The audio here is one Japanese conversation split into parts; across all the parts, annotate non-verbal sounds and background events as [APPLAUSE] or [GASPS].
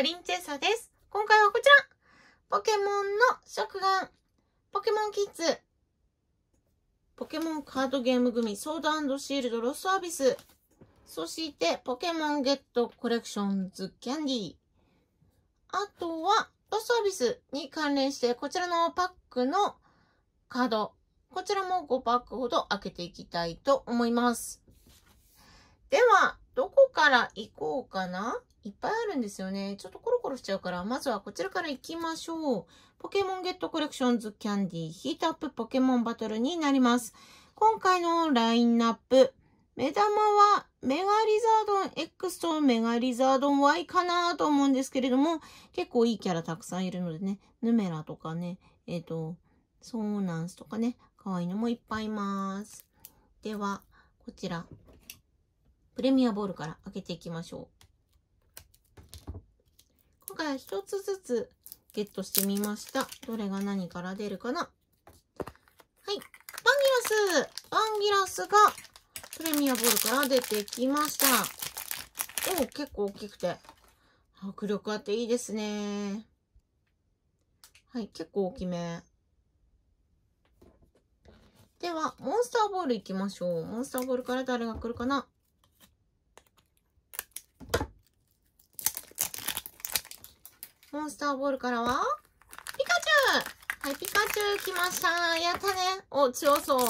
ドリーチェイサーです。今回はこちらポケモンの食玩ポケモンキッズポケモンカードゲーム組ソードシールドロスサービスそしてポケモンゲットコレクションズキャンディーあとはロスサービスに関連してこちらのパックのカードこちらも5パックほど開けていきたいと思います。では、どこから行こうかないっぱいあるんですよね。ちょっとコロコロしちゃうから、まずはこちらから行きましょう。ポケモンゲットコレクションズキャンディヒートアップポケモンバトルになります。今回のラインナップ、目玉はメガリザードン X とメガリザードン Y かなと思うんですけれども、結構いいキャラたくさんいるのでね、ヌメラとかね、えっ、ー、と、ソーナンスとかね、可愛いのもいっぱいいます。では、こちら、プレミアボールから開けていきましょう。か1つずつゲットしてみました。どれが何から出るかなはい。バンギラスバンギラスがプレミアボールから出てきました。お結構大きくて。迫力あっていいですね。はい、結構大きめ。では、モンスターボール行きましょう。モンスターボールから誰が来るかなモンスターボールからは、ピカチュウはい、ピカチュウ来ましたやったねお、強そう。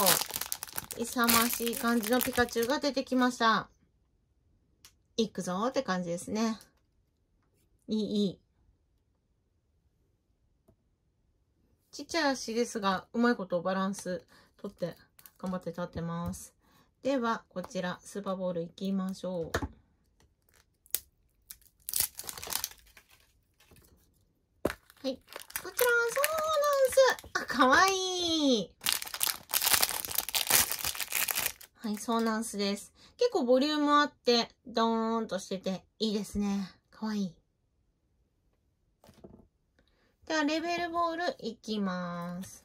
勇ましい感じのピカチュウが出てきました。いくぞって感じですね。いい、いい。ちっちゃい足ですが、うまいことバランス取って頑張って立ってます。では、こちら、スーパーボール行きましょう。はい。こちら、そうなんす。あ、かわいい。はい、そうなんすです。結構ボリュームあって、ドーンとしてて、いいですね。かわいい。では、レベルボールいきます。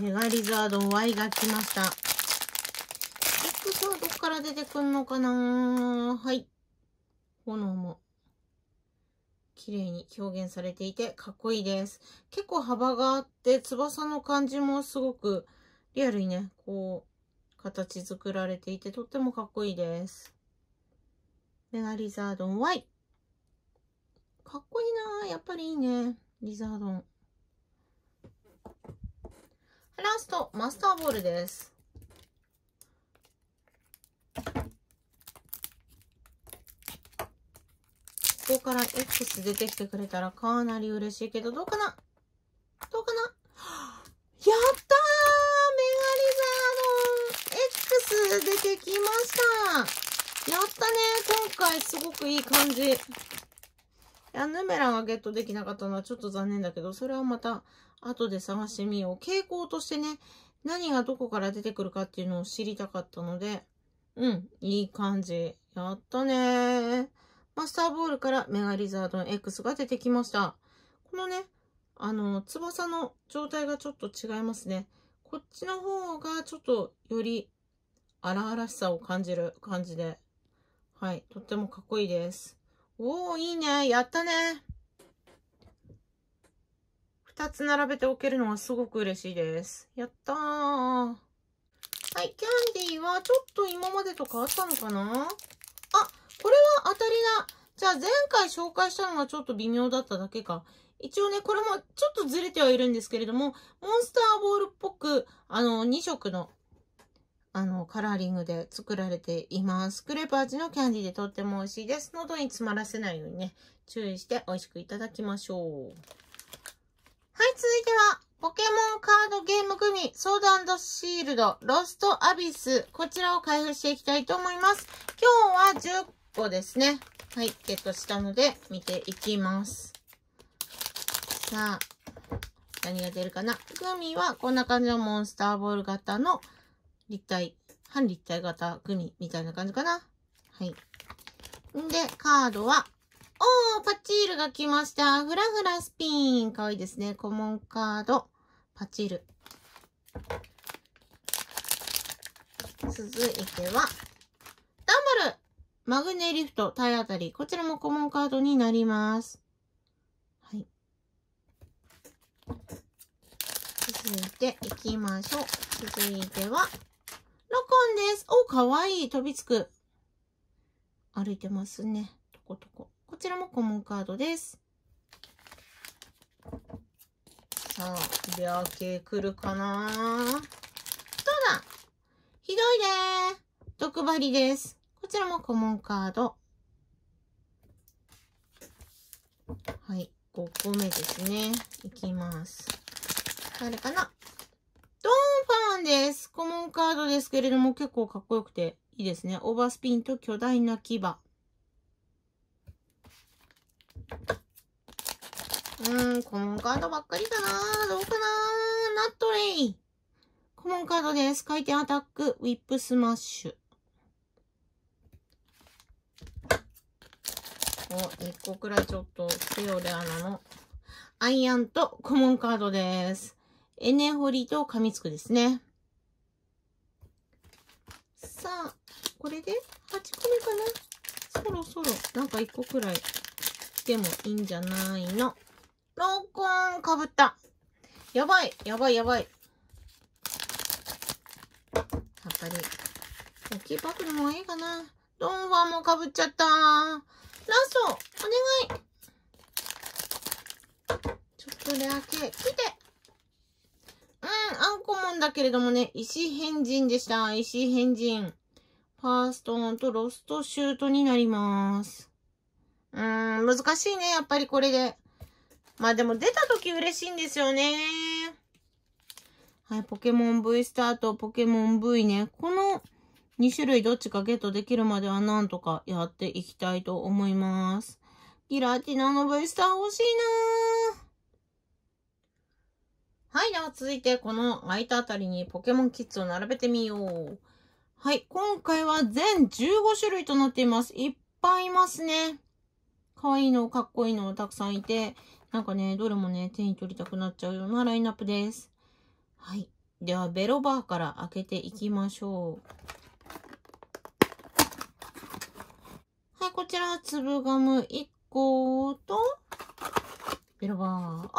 メガリザード Y が来ました。X はどっから出てくんのかなはい。炎も綺麗に表現されていてかっこいいです。結構幅があって翼の感じもすごくリアルにね、こう形作られていてとってもかっこいいです。メガリザードン Y。かっこいいなやっぱりいいね。リザードン。ラスト、マスターボールです。ここから X 出てきてくれたらかなり嬉しいけど、どうかなどうかな [GASPS] やったーメガリザードン !X 出てきましたやったね今回すごくいい感じ。いや、ヌメラがゲットできなかったのはちょっと残念だけど、それはまた後で探してみよう。傾向としてね、何がどこから出てくるかっていうのを知りたかったので、うん、いい感じ。やったねマスターボールからメガリザードの X が出てきました。このね、あの、翼の状態がちょっと違いますね。こっちの方がちょっとより荒々しさを感じる感じで、はい、とってもかっこいいです。おー、いいね。やったね。2つ並べておけるのはすごく嬉しいです。やったー。はい、キャンディーはちょっと今までと変わったのかなあ、これは当たりだ。じゃあ前回紹介したのがちょっと微妙だっただけか。一応ね、これもちょっとずれてはいるんですけれども、モンスターボールっぽく、あの、2色の、あの、カラーリングで作られています。クレープ味のキャンディーでとっても美味しいです。喉に詰まらせないようにね、注意して美味しくいただきましょう。はい、続いては、ポケモンカードゲームグミ、ソードシールド、ロストアビス、こちらを開封していきたいと思います。今日は10個ですね。はい、ゲットしたので、見ていきます。さあ、何が出るかな。グミは、こんな感じのモンスターボール型の立体、半立体型グミみたいな感じかな。はい。んで、カードは、おー、パチールが来ました。ふらふらスピン。かわいいですね。コモンカード。パチール。続いては、ダンボルマグネリフト体当たり。こちらもコモンカードになります。はい。続いていきましょう。続いては、ロコンです。お、かわいい。飛びつく。歩いてますね。とことこ。こちらもコモンカードです。さあ、レア系来るかなどうだひどいね毒針です。こちらもコモンカード。はい、5個目ですね。いきます。誰かなドーンァンです。コモンカードですけれども、結構かっこよくていいですね。オーバースピンと巨大な牙うーん、コモンカードばっかりかなどうかなナットレイ。コモンカードです。回転アタック、ウィップスマッシュ。お、1個くらいちょっと、セオレアナの、アイアンとコモンカードです。エネホリとカミツクですね。さあ、これで8個目かなそろそろ、なんか1個くらいしてもいいんじゃないの。ローコンかぶった。やばい、やばい、やばい。やっぱり、大きいパクルもいいかな。ドンファンもかぶっちゃった。ラスト、お願い。ちょっとだけ、来て。うん、アンコモンだけれどもね、石変人でした。石変人。ファーストとロストシュートになります。うーん、難しいね、やっぱりこれで。まあでも出た時嬉しいんですよね。はい、ポケモン V スターとポケモン V ね。この2種類どっちかゲットできるまではなんとかやっていきたいと思います。ギラティナの V スター欲しいなはい、では続いてこの空いたあたりにポケモンキッズを並べてみよう。はい、今回は全15種類となっています。いっぱいいますね。可愛いの、かっこいいのたくさんいて、なんかね、どれもね、手に取りたくなっちゃうようなラインナップです。はい。では、ベロバーから開けていきましょう。はい、こちら、粒ガム1個と、ベロバー。あ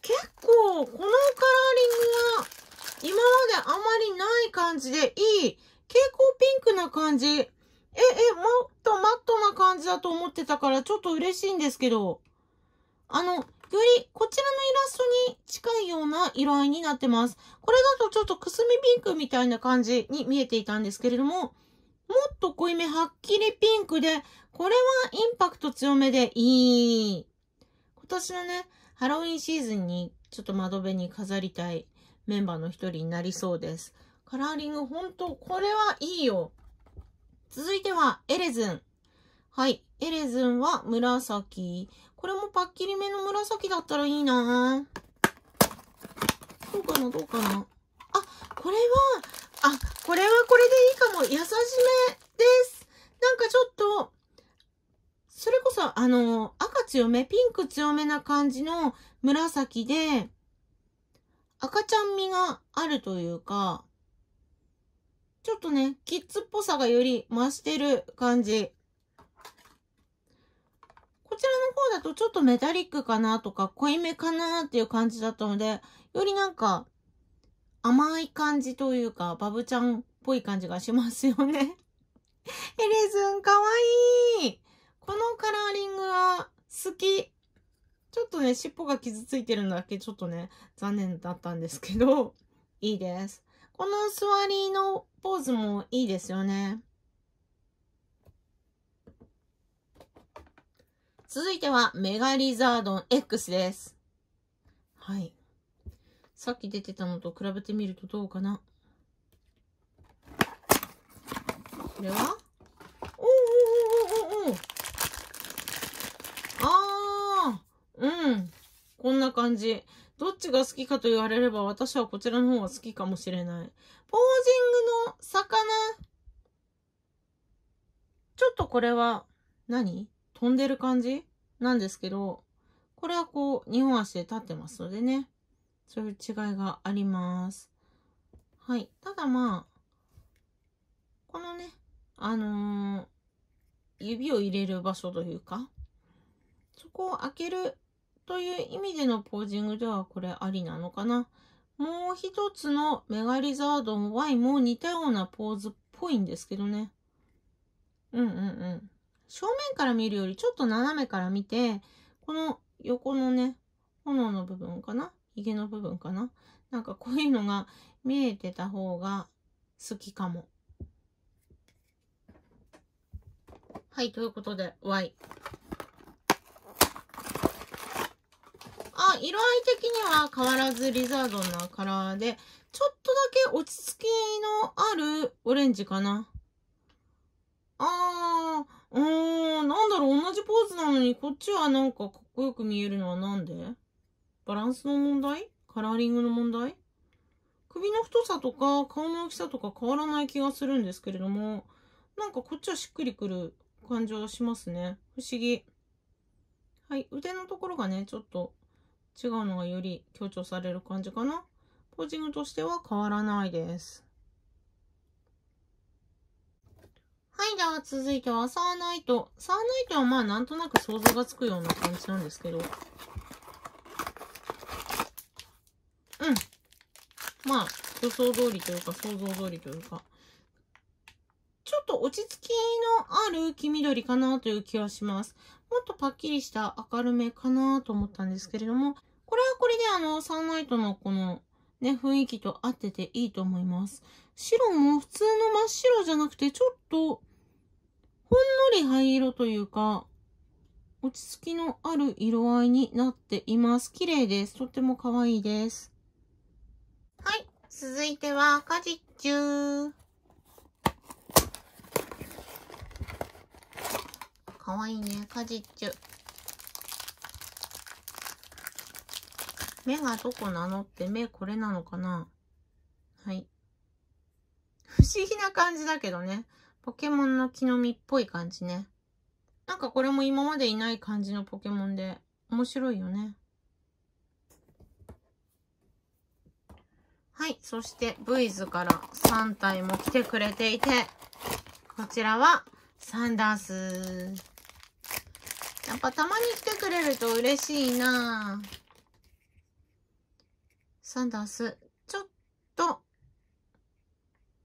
結構、このカラーリングは、今まであまりない感じでいい。蛍光ピンクな感じ。え、え、もっとマットな感じだと思ってたから、ちょっと嬉しいんですけど、あの、よりこちらのイラストに近いような色合いになってます。これだとちょっとくすみピンクみたいな感じに見えていたんですけれども、もっと濃いめ、はっきりピンクで、これはインパクト強めでいい。今年のね、ハロウィンシーズンにちょっと窓辺に飾りたいメンバーの一人になりそうです。カラーリング、ほんと、これはいいよ。続いては、エレズン。はい。エレズンは紫。これもパッキリ目の紫だったらいいなどうかなどうかなあ、これは、あ、これはこれでいいかも。優しめです。なんかちょっと、それこそ、あの、赤強め、ピンク強めな感じの紫で、赤ちゃん味があるというか、ちょっとね、キッズっぽさがより増してる感じ。こちらの方だとちょっとメタリックかなとか、濃いめかなっていう感じだったので、よりなんか甘い感じというか、バブちゃんっぽい感じがしますよね [LAUGHS] エレズンかわいいこのカラーリングは好き。ちょっとね、尻尾が傷ついてるんだっけちょっとね、残念だったんですけど、いいです。この座りのポーズもいいですよね。続いてはメガリザードン X です。はい。さっき出てたのと比べてみるとどうかな。これはおおおおおおああうん。こんな感じ。どっちが好きかと言われれば私はこちらの方が好きかもしれない。ポージングの魚。ちょっとこれは何飛んでる感じなんですけど、これはこう、2本足で立ってますのでね。そういう違いがあります。はい。ただまあ、このね、あのー、指を入れる場所というか、そこを開けるという意味でのポージングではこれありなのかな。もう一つのメガリザードも Y も似たようなポーズっぽいんですけどね。うんうんうん。正面から見るよりちょっと斜めから見て、この横のね、炎の部分かな髭の部分かななんかこういうのが見えてた方が好きかも。はい、ということで Y。色合い的には変わらずリザードンなカラーで、ちょっとだけ落ち着きのあるオレンジかな。あー、うーん、なんだろう、同じポーズなのに、こっちはなんかかっこよく見えるのはなんでバランスの問題カラーリングの問題首の太さとか顔の大きさとか変わらない気がするんですけれども、なんかこっちはしっくりくる感じはしますね。不思議。はい、腕のところがね、ちょっと違うのがより強調される感じかな。ポージングとしては変わらないです。はい、では続いてはサーナイト。サーナイトはまあなんとなく想像がつくような感じなんですけど。うん。まあ、予想通りというか想像通りというか。ちょっと落ち着きのある黄緑かなという気はします。もっとパッキリした明るめかなと思ったんですけれども、これはこれであの、サンライトのこのね、雰囲気と合ってていいと思います。白も普通の真っ白じゃなくて、ちょっと、ほんのり灰色というか、落ち着きのある色合いになっています。綺麗です。とっても可愛いです。はい。続いては、カジッチュー。かわいいね。果実中。目がどこなのって目これなのかなはい。不思議な感じだけどね。ポケモンの木の実っぽい感じね。なんかこれも今までいない感じのポケモンで面白いよね。はい。そして、ブイズから3体も来てくれていて、こちらはサンダース。やっぱたまに来てくれると嬉しいなサンダース、ちょっと、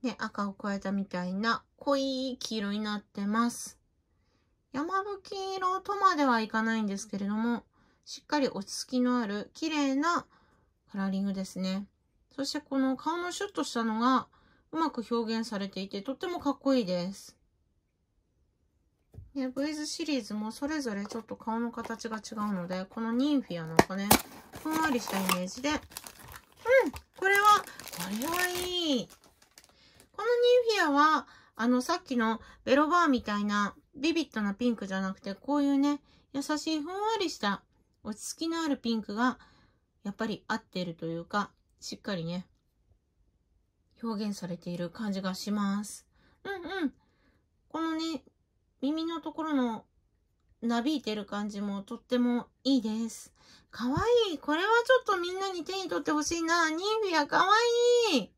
ね、赤を加えたみたいな濃い黄色になってます。山吹色とまではいかないんですけれども、しっかり落ち着きのある綺麗なカラーリングですね。そしてこの顔のシュッとしたのがうまく表現されていてとってもかっこいいです。ね、ブイズシリーズもそれぞれちょっと顔の形が違うので、このニンフィアなんかね、ふんわりしたイメージで、うん、これは、これはいい。このニンフィアは、あの、さっきのベロバーみたいな、ビビッドなピンクじゃなくて、こういうね、優しいふんわりした落ち着きのあるピンクが、やっぱり合ってるというか、しっかりね、表現されている感じがします。うんうん。このね、耳のところのなびいてる感じもとってもいいです。かわいい。これはちょっとみんなに手に取ってほしいな。ニンフィアかわいい。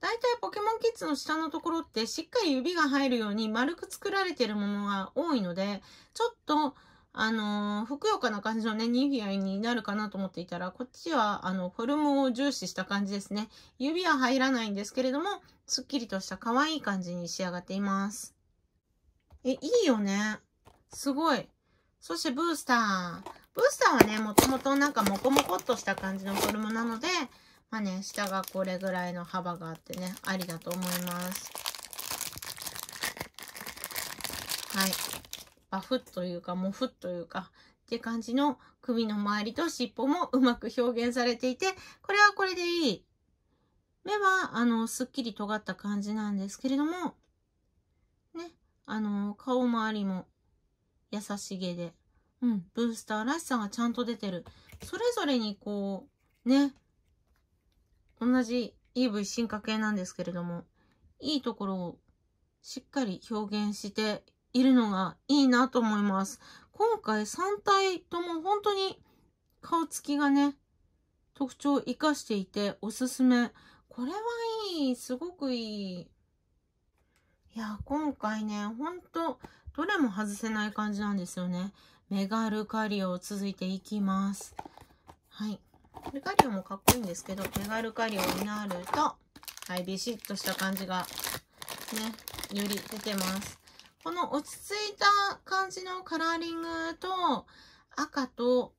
大体ポケモンキッズの下のところってしっかり指が入るように丸く作られてるものが多いので、ちょっとあのー、ふくよかな感じのね、ニフィアになるかなと思っていたら、こっちは、あの、フォルムを重視した感じですね。指は入らないんですけれども、すっきりとした可愛い感じに仕上がっています。え、いいよね。すごい。そしてブースター。ブースターはね、もともとなんかモコモコっとした感じのフォルムなので、まあね、下がこれぐらいの幅があってね、ありだと思います。はい。バフというか、モフというか、って感じの首の周りと尻尾もうまく表現されていて、これはこれでいい。目は、あの、すっきり尖った感じなんですけれども、ね、あの、顔周りも優しげで、うん、ブースターらしさがちゃんと出てる。それぞれにこう、ね、同じ EV 進化系なんですけれども、いいところをしっかり表現しているのがいいなと思います。今回3体とも本当に顔つきがね、特徴を生かしていておすすめ。これはいい。すごくいい。いや、今回ね、ほんと、どれも外せない感じなんですよね。メガルカリオ続いていきます。はい。メガリオもかっこいいんですけど、メガルカリオになると、はい、ビシッとした感じが、ね、より出てます。この落ち着いた感じのカラーリングと赤と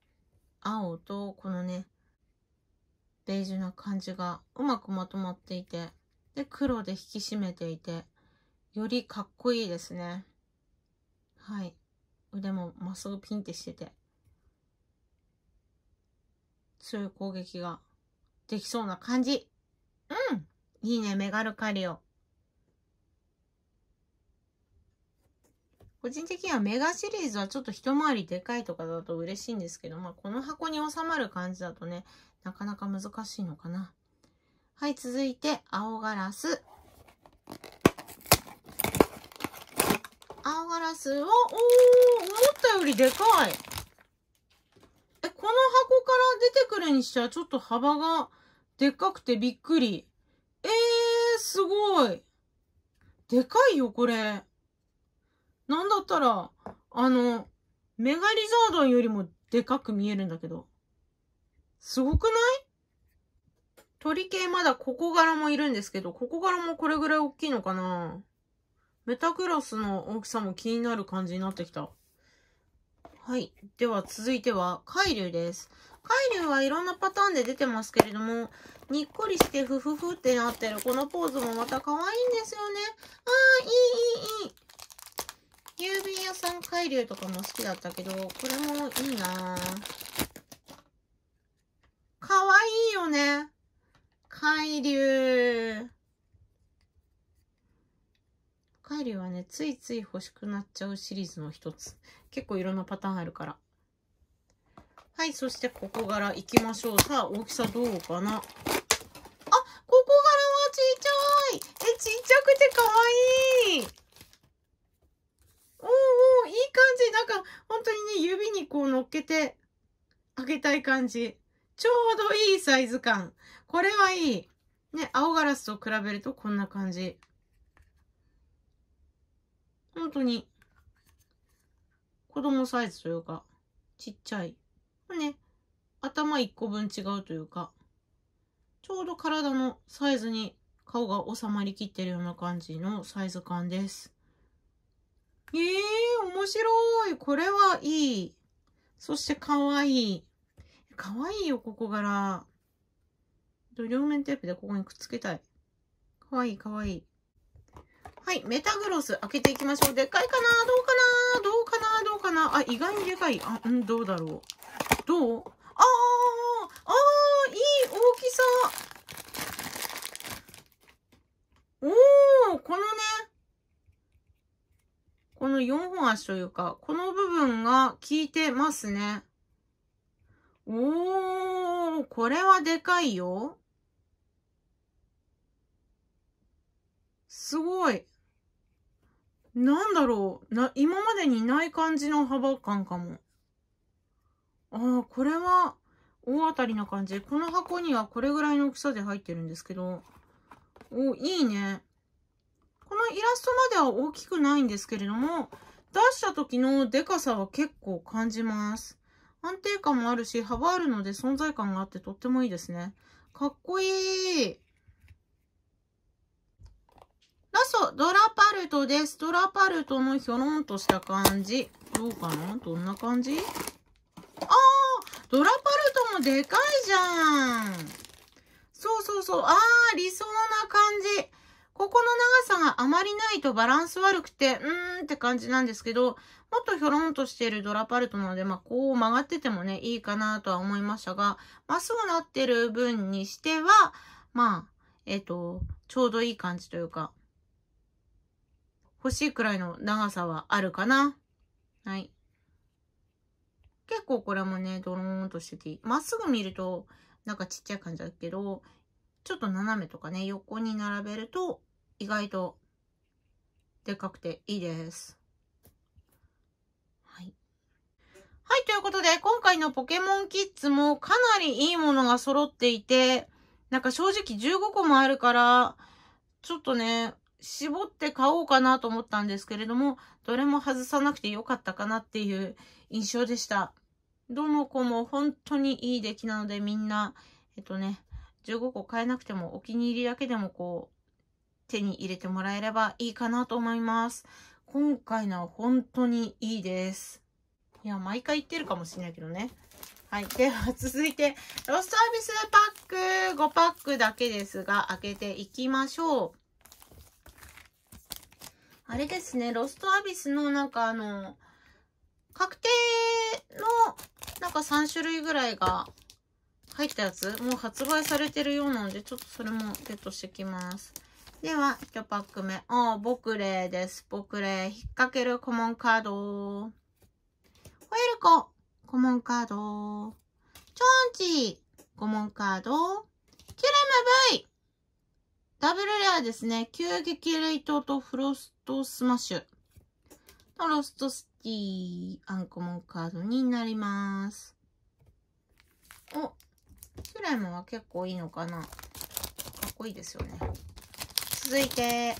青とこのね、ベージュな感じがうまくまとまっていて、で、黒で引き締めていて、よりかっこいいですね。はい。腕もまっすぐピンってしてて、強い攻撃ができそうな感じ。うんいいね、メガルカリオ。個人的にはメガシリーズはちょっと一回りでかいとかだと嬉しいんですけど、まあ、この箱に収まる感じだとね、なかなか難しいのかな。はい、続いて、青ガラス。青ガラスは、おー、思ったよりでかい。え、この箱から出てくるにしてはちょっと幅がでっかくてびっくり。えー、すごい。でかいよ、これ。なんだったら、あの、メガリザードンよりもでかく見えるんだけど。すごくない鳥系まだここ柄もいるんですけど、ここ柄もこれぐらい大きいのかなメタクロスの大きさも気になる感じになってきた。はい。では続いては、海流です。海流はいろんなパターンで出てますけれども、にっこりしてふふふってなってるこのポーズもまた可愛いんですよね。あ郵便屋さん海流とかも好きだったけど、これもいいなかわいいよね。海流。海流はね、ついつい欲しくなっちゃうシリーズの一つ。結構いろんなパターンあるから。はい、そしてここから行きましょう。さあ、大きさどうかな。あ、ここからはちっちゃいえ、ちっちゃくてかわいい感じ。なんか、本当にね、指にこう乗っけてあげたい感じ。ちょうどいいサイズ感。これはいい。ね、青ガラスと比べるとこんな感じ。本当に、子供サイズというか、ちっちゃい。ね、頭1個分違うというか、ちょうど体のサイズに顔が収まりきってるような感じのサイズ感です。ええー、面白い。これはいい。そしてかわいい。かわいいよ、ここ柄。両面テープでここにくっつけたい。かわいい、かわいい。はい、メタグロス開けていきましょう。でっかいかなどうかなどうかなどうかなあ、意外にでかい。あ、うん、どうだろう。どうああ、ああ、いい大きさ。おお、このね、この4本足というか、この部分が効いてますね。おー、これはでかいよ。すごい。なんだろう。な、今までにない感じの幅感かも。ああ、これは大当たりな感じ。この箱にはこれぐらいの大きさで入ってるんですけど。お、いいね。このイラストまでは大きくないんですけれども、出した時のデカさは結構感じます。安定感もあるし、幅あるので存在感があってとってもいいですね。かっこいい。ラスト、ドラパルトです。ドラパルトのひょろんとした感じ。どうかなどんな感じあー、ドラパルトもでかいじゃん。そうそうそう。あー、理想な感じ。ここの長さがあまりないとバランス悪くて、うーんって感じなんですけど、もっとひょろんとしているドラパルトなので、まあ、こう曲がっててもね、いいかなとは思いましたが、まっすぐなってる分にしては、まあ、えっ、と、ちょうどいい感じというか、欲しいくらいの長さはあるかな。はい。結構これもね、ドローンとしてて、まっすぐ見ると、なんかちっちゃい感じだけど、ちょっと斜めとかね、横に並べると意外とでかくていいです。はい。はい、ということで、今回のポケモンキッズもかなりいいものが揃っていて、なんか正直15個もあるから、ちょっとね、絞って買おうかなと思ったんですけれども、どれも外さなくてよかったかなっていう印象でした。どの子も本当にいい出来なのでみんな、えっとね、15個買えなくてもお気に入りだけでもこう手に入れてもらえればいいかなと思います。今回のは本当にいいです。いや、毎回言ってるかもしれないけどね。はい。では続いて、ロストアビスパック5パックだけですが、開けていきましょう。あれですね、ロストアビスのなんかあの、確定のなんか3種類ぐらいが入ったやつもう発売されてるようなので、ちょっとそれもゲットしてきます。では、1パック目。おおボクレーです。ボクレー。引っ掛けるコモンカード。ホエルコ。コモンカード。チョンチ。コモンカード。キュレム V。ダブルレアですね。急激冷凍とフロストスマッシュ。のロストスティー。アンコモンカードになります。お、スライムは結構いいのかなかっこいいですよね。続いて、ヒマナッ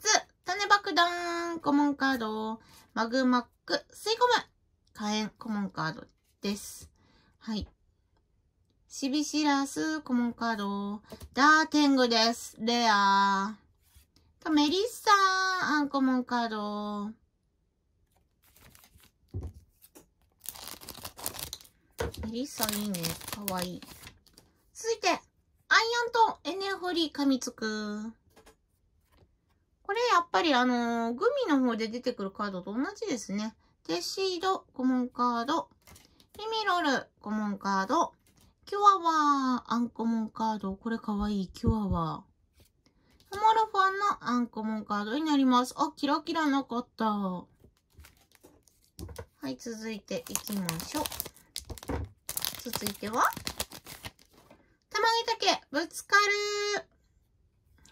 ツ、種爆弾、コモンカード、マグマック、吸い込む、火炎、コモンカードです。はい。シビシラス、コモンカード、ダーテングです。レア。と、メリッサー、アンコモンカード、エリッサいいね。かわいい。続いて、アイアンとエネホリー噛みつく。これやっぱりあのー、グミの方で出てくるカードと同じですね。テシード、コモンカード。エミロル、コモンカード。キュアワー、アンコモンカード。これかわいい、キュアワー。ホモロファンのアンコモンカードになります。あ、キラキラなかった。はい、続いていきましょう。続いては、玉毛竹、ぶつかる。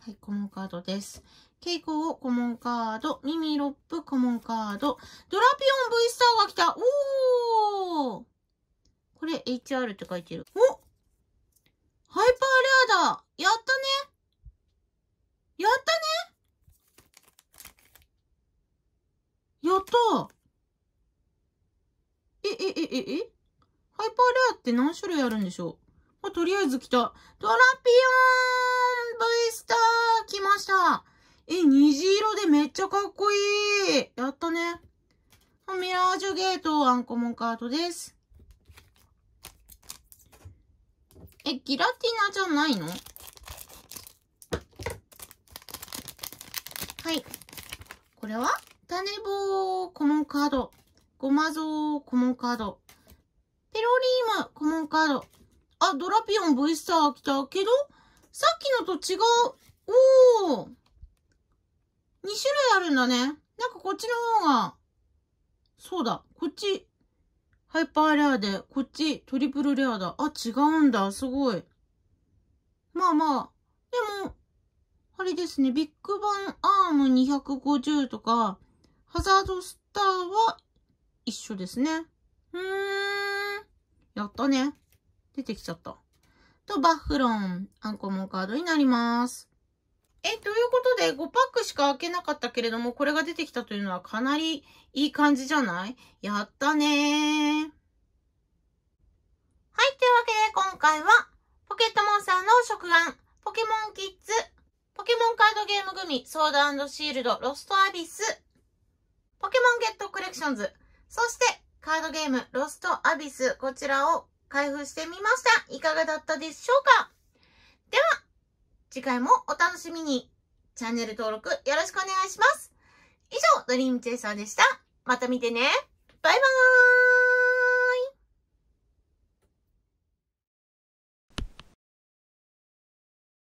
はい、コモンカードです。蛍光をコモンカード、ミミロップコモンカード、ドラピオン V スターが来たおーこれ HR って書いてる。おって何種類あるんでしょう、まあ、とりあえず来た。トラピオン !V スター来ましたえ、虹色でめっちゃかっこいいやったね。ミラージュゲートアンコモンカートです。え、ギラティナじゃないのはい。これは種棒コモンカード。ゴマゾーコモンカード。リーマコモンカード。あ、ドラピオン V スター来たけど、さっきのと違う。おー。2種類あるんだね。なんかこっちの方が、そうだ、こっち、ハイパーレアで、こっちトリプルレアだ。あ、違うんだ。すごい。まあまあ。でも、あれですね。ビッグバンアーム250とか、ハザードスターは一緒ですね。うーん。やったね。出てきちゃった。と、バッフロン。あんこもカードになります。え、ということで、5パックしか開けなかったけれども、これが出てきたというのはかなりいい感じじゃないやったねー。はい、というわけで今回は、ポケットモンスターの食玩、ポケモンキッズ、ポケモンカードゲーム組、ソードシールド、ロストアビス、ポケモンゲットコレクションズ、そしてカードゲーム、ロストアビス、こちらを開封してみました。いかがだったでしょうかでは、次回もお楽しみに。チャンネル登録よろしくお願いします。以上、ドリームチェイサーでした。また見てね。バイバーイ